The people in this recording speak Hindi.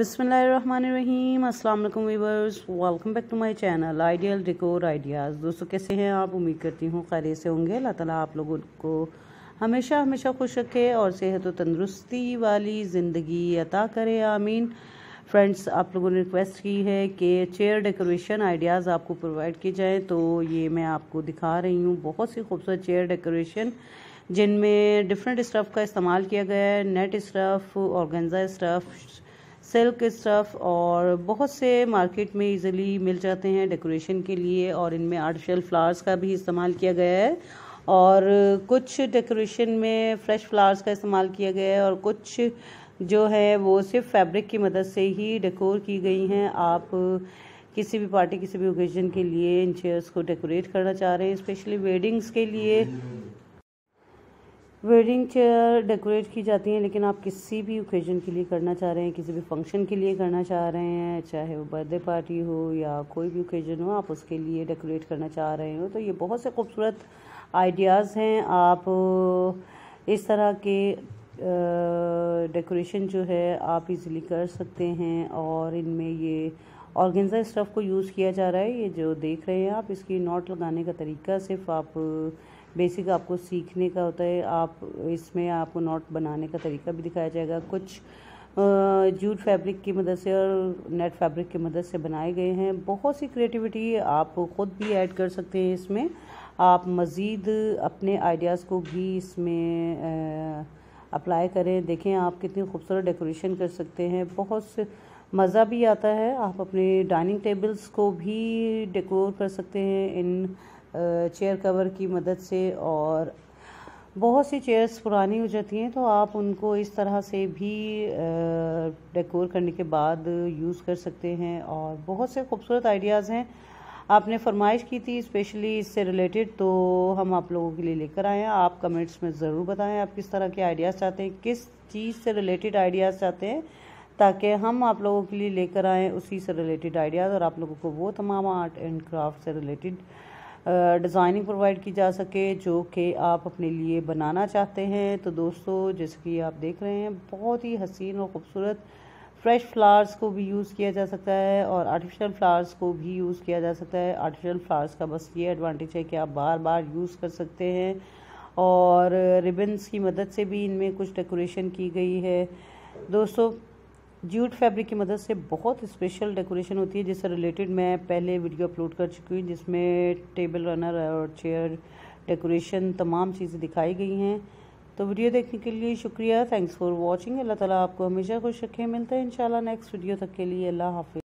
बिसमीम अल्लाम viewers welcome back to my channel ideal decor ideas दोस्तों कैसे हैं आप उम्मीद करती हूँ खैर से होंगे अल्लाह ताला आप लोगों को हमेशा हमेशा खुश रखे और सेहत व तंदरुस्ती वाली ज़िंदगी अता करे आमीन फ्रेंड्स आप लोगों ने रिक्वेस्ट की है कि चेयर डेकोरेशन आइडियाज़ आपको प्रोवाइड किए जाएँ तो ये मैं आपको दिखा रही हूँ बहुत सी खूबसूरत चेयर डेकोरेशन जिनमें डिफरेंट स्टफ़ का इस्तेमाल किया गया है net stuff organza stuff silk stuff और बहुत से मार्केट में इजीली मिल जाते हैं डेकोरेशन के लिए और इनमें आर्टिफिशियल फ्लावर्स का भी इस्तेमाल किया गया है और कुछ डेकोरेशन में फ्रेश फ्लावर्स का इस्तेमाल किया गया है और कुछ जो है वो सिर्फ फैब्रिक की मदद से ही डेकोर की गई हैं आप किसी भी पार्टी किसी भी ओकेजन के लिए इन चेयर्स को डेकोरेट करना चाह रहे हैं स्पेशली वेडिंग्स के लिए वेडिंग चेयर डेकोरेट की जाती हैं लेकिन आप किसी भी ओकेजन के लिए करना चाह रहे हैं किसी भी फंक्शन के लिए करना चाह रहे हैं चाहे वो बर्थडे पार्टी हो या कोई भी ओकेजन हो आप उसके लिए डेकोरेट करना चाह रहे हो तो ये बहुत से खूबसूरत आइडियाज़ हैं आप uh, इस तरह के डेकोरेशन uh, जो है आप इजीली कर सकते हैं और इनमें ये ऑर्गेंजा स्टफ़ को यूज़ किया जा रहा है ये जो देख रहे हैं आप इसकी नॉट लगाने का तरीका सिर्फ आप बेसिक आपको सीखने का होता है आप इसमें आपको नॉट बनाने का तरीका भी दिखाया जाएगा कुछ जूट फैब्रिक की मदद से और नेट फैब्रिक की मदद से बनाए गए हैं बहुत सी क्रिएटिविटी आप ख़ुद भी ऐड कर सकते हैं इसमें आप मज़ीद अपने आइडियाज़ को भी इसमें अप्लाई करें देखें आप कितनी खूबसूरत डेकोरेशन कर सकते हैं बहुत से मज़ा भी आता है आप अपने डाइनिंग टेबल्स को भी डेकोर कर सकते हैं इन चेयर कवर की मदद से और बहुत सी चेयर्स पुरानी हो जाती हैं तो आप उनको इस तरह से भी डेकोर करने के बाद यूज़ कर सकते हैं और बहुत से खूबसूरत आइडियाज़ हैं आपने फरमाइश की थी स्पेशली इससे रिलेटेड तो हम आप लोगों के लिए लेकर आए हैं आप कमेंट्स में ज़रूर बताएं आप किस तरह के आइडियाज़ चाहते हैं किस चीज़ से रिलेटेड आइडियाज़ चाहते हैं ताकि हम आप लोगों के लिए लेकर आएँ उसी से रिलेटेड आइडियाज़ और आप लोगों को वो तमाम आर्ट एंड क्राफ्ट से रिलेटेड डिज़ाइनिंग प्रोवाइड की जा सके जो कि आप अपने लिए बनाना चाहते हैं तो दोस्तों जैसे कि आप देख रहे हैं बहुत ही हसीन और ख़ूबसूरत फ्रेश फ्लावर्स को भी यूज़ किया जा सकता है और आर्टिफिशियल फ्लावर्स को भी यूज़ किया जा सकता है आर्टिफिशियल फ्लावर्स का बस ये एडवांटेज है कि आप बार बार यूज़ कर सकते हैं और रिबन्स की मदद से भी इनमें कुछ डेकोरेशन की गई है दोस्तों जूट फैब्रिक की मदद से बहुत स्पेशल डेकोरेशन होती है जिससे रिलेटेड मैं पहले वीडियो अपलोड कर चुकी हूँ जिसमें टेबल रनर और चेयर डेकोरेशन तमाम चीज़ें दिखाई गई हैं तो वीडियो देखने के लिए शुक्रिया थैंक्स फॉर वॉचिंग अल्लाह ताला आपको हमेशा खुश रखें मिलते हैं इन नेक्स्ट वीडियो तक के लिए अल्लाह हाफि